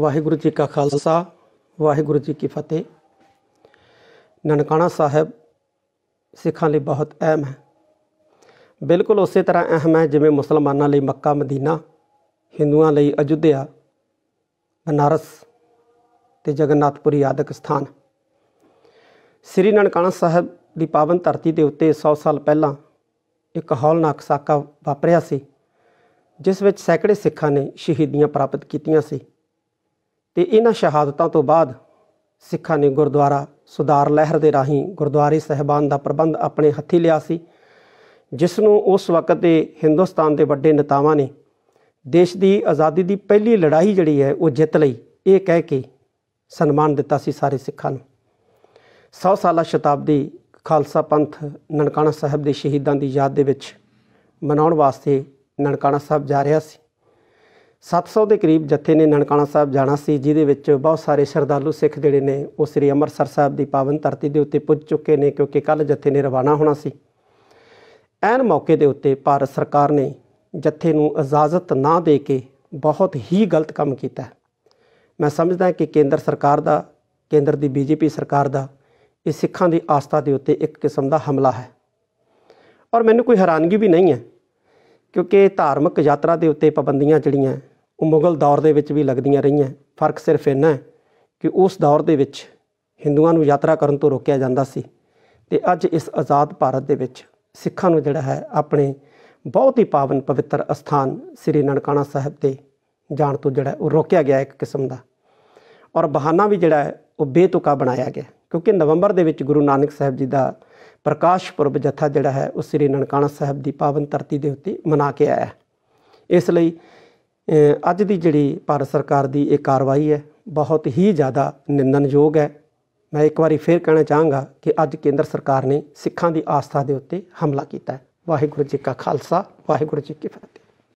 ਵਾਹਿਗੁਰੂ ਜੀ ਕਾ ਖਾਲਸਾ ਵਾਹਿਗੁਰੂ ਜੀ ਕੀ ਫਤਿਹ ਨਨਕਾਣਾ ਸਾਹਿਬ ਸਿੱਖਾਂ ਲਈ ਬਹੁਤ ਅਹਿਮ ਹੈ ਬਿਲਕੁਲ ਉਸੇ ਤਰ੍ਹਾਂ ਅਹਿਮ ਹੈ ਜਿਵੇਂ ਮੁਸਲਮਾਨਾਂ ਲਈ ਮੱਕਾ ਮਦੀਨਾ ਹਿੰਦੂਆਂ ਲਈ ਅਯੁੱਧਿਆ ਬਨਾਰਸ ਤੇ ਜਗਨਨਾਥਪੁਰੀ ਆਦਿਕ ਸਥਾਨ ਸ੍ਰੀ ਨਨਕਾਣਾ ਸਾਹਿਬ ਦੀ ਪਾਵਨ ਧਰਤੀ ਦੇ ਉੱਤੇ 100 ਸਾਲ ਪਹਿਲਾਂ ਇੱਕ ਹੌਲਨਾਕ ਸਾਕਾ ਵਾਪਰਿਆ ਸੀ ਜਿਸ ਵਿੱਚ ਸੈਂਕੜੇ ਸਿੱਖਾਂ ਨੇ ਸ਼ਹੀਦੀਆਂ ਪ੍ਰਾਪਤ ਕੀਤੀਆਂ ਸੀ ਤੇ ਇਹਨਾਂ ਸ਼ਹਾਦਤਾਂ ਤੋਂ ਬਾਅਦ ਸਿੱਖਾਂ ਨੇ ਗੁਰਦੁਆਰਾ ਸੁਧਾਰ ਲਹਿਰ ਦੇ ਰਾਹੀਂ ਗੁਰਦੁਆਰੇ ਸਹਿਬਾਨ ਦਾ ਪ੍ਰਬੰਧ ਆਪਣੇ ਹੱਥੀ ਲਿਆ ਸੀ ਜਿਸ ਨੂੰ ਉਸ ਵਕਤ ਦੇ ਹਿੰਦੁਸਤਾਨ ਦੇ ਵੱਡੇ ਨੇਤਾਵਾਂ ਨੇ ਦੇਸ਼ ਦੀ ਆਜ਼ਾਦੀ ਦੀ ਪਹਿਲੀ ਲੜਾਈ ਜਿਹੜੀ ਹੈ ਉਹ ਜਿੱਤ ਲਈ ਇਹ ਕਹਿ ਕੇ ਸਨਮਾਨ ਦਿੱਤਾ ਸੀ ਸਾਰੇ ਸਿੱਖਾਂ ਨੂੰ 100 ਸਾਲਾ ਸ਼ਤਾਬਦੀ ਖਾਲਸਾ ਪੰਥ ਨਨਕਾਣਾ ਸਾਹਿਬ ਦੇ ਸ਼ਹੀਦਾਂ ਦੀ ਯਾਦ ਦੇ ਵਿੱਚ ਮਨਾਉਣ ਵਾਸਤੇ ਨਨਕਾਣਾ ਸਾਹਿਬ ਜਾ ਰਿਹਾ ਸੀ 700 ਦੇ ਕਰੀਬ ਜਥੇ ਨੇ ਨਨਕਾਣਾ ਸਾਹਿਬ ਜਾਣਾ ਸੀ ਜਿਹਦੇ ਵਿੱਚ ਬਹੁਤ ਸਾਰੇ ਸ਼ਰਧਾਲੂ ਸਿੱਖ ਜਿਹੜੇ ਨੇ ਉਹ ਸ੍ਰੀ ਅੰਮ੍ਰਿਤਸਰ ਸਾਹਿਬ ਦੀ ਪਾਵਨ ਧਰਤੀ ਦੇ ਉੱਤੇ ਪੁੱਜ ਚੁੱਕੇ ਨੇ ਕਿਉਂਕਿ ਕੱਲ ਜਥੇ ਨੇ ਰਵਾਨਾ ਹੋਣਾ ਸੀ ਐਨ ਮੌਕੇ ਦੇ ਉੱਤੇ ਭਾਰਤ ਸਰਕਾਰ ਨੇ ਜਥੇ ਨੂੰ ਇਜਾਜ਼ਤ ਨਾ ਦੇ ਕੇ ਬਹੁਤ ਹੀ ਗਲਤ ਕੰਮ ਕੀਤਾ ਮੈਂ ਸਮਝਦਾ ਕਿ ਕੇਂਦਰ ਸਰਕਾਰ ਦਾ ਕੇਂਦਰ ਦੀ ਬੀਜੇਪੀ ਸਰਕਾਰ ਦਾ ਇਹ ਸਿੱਖਾਂ ਦੀ ਆਸਥਾ ਦੇ ਉੱਤੇ ਇੱਕ ਕਿਸਮ ਦਾ ਹਮਲਾ ਹੈ ਔਰ ਮੈਨੂੰ ਕੋਈ ਹੈਰਾਨਗੀ ਵੀ ਨਹੀਂ ਹੈ ਕਿਉਂਕਿ ਧਾਰਮਿਕ ਯਾਤਰਾ ਦੇ ਉੱਤੇ ਪਾਬੰਦੀਆਂ ਜਿਹੜੀਆਂ ਉਹ ਮੁਗਲ ਦੌਰ ਦੇ ਵਿੱਚ ਵੀ ਲੱਗਦੀਆਂ ਰਹੀਆਂ ਫਰਕ ਸਿਰਫ ਇਹਨਾਂ ਕਿ ਉਸ ਦੌਰ ਦੇ ਵਿੱਚ ਹਿੰਦੂਆਂ ਨੂੰ ਯਾਤਰਾ ਕਰਨ ਤੋਂ ਰੋਕਿਆ ਜਾਂਦਾ ਸੀ ਤੇ ਅੱਜ ਇਸ ਆਜ਼ਾਦ ਭਾਰਤ ਦੇ ਵਿੱਚ ਸਿੱਖਾਂ ਨੂੰ ਜਿਹੜਾ ਹੈ ਆਪਣੇ ਬਹੁਤ ਹੀ ਪਾਵਨ ਪਵਿੱਤਰ ਅਸਥਾਨ ਸ੍ਰੀ ਨਨਕਾਣਾ ਸਾਹਿਬ ਤੇ ਜਾਣ ਤੋਂ ਜਿਹੜਾ ਉਹ ਰੋਕਿਆ ਗਿਆ ਇੱਕ ਕਿਸਮ ਦਾ ਔਰ ਬਹਾਨਾ ਵੀ ਜਿਹੜਾ ਹੈ ਉਹ ਬੇਤੁਕਾ ਬਣਾਇਆ ਗਿਆ ਕਿਉਂਕਿ ਨਵੰਬਰ ਦੇ ਵਿੱਚ ਗੁਰੂ ਨਾਨਕ ਸਾਹਿਬ ਜੀ ਦਾ ਪ੍ਰਕਾਸ਼ ਪੁਰਬ ਜਥਾ ਜਿਹੜਾ ਹੈ ਉਹ ਸ੍ਰੀ ਨਨਕਾਣਾ ਸਾਹਿਬ ਦੀ ਪਾਵਨ ਧਰਤੀ ਦੇ ਉੱਤੇ ਮਨਾ ਕੇ ਆਇਆ ਹੈ ਇਸ ਲਈ ਅੱਜ ਦੀ ਜਿਹੜੀ ਭਾਰਤ ਸਰਕਾਰ ਦੀ ਇਹ ਕਾਰਵਾਈ ਹੈ ਬਹੁਤ ਹੀ ਜ਼ਿਆਦਾ ਨਿੰਦਨਯੋਗ ਹੈ ਮੈਂ ਇੱਕ ਵਾਰੀ ਫੇਰ ਕਹਿਣਾ ਚਾਹਾਂਗਾ ਕਿ ਅੱਜ ਕੇਂਦਰ ਸਰਕਾਰ ਨੇ ਸਿੱਖਾਂ ਦੀ ਆਸਥਾ ਦੇ ਉੱਤੇ ਹਮਲਾ ਕੀਤਾ ਹੈ ਵਾਹਿਗੁਰੂ ਜੀ ਕਾ ਖਾਲਸਾ ਵਾਹਿਗੁਰੂ ਜੀ ਕੀ ਫਤਿਹ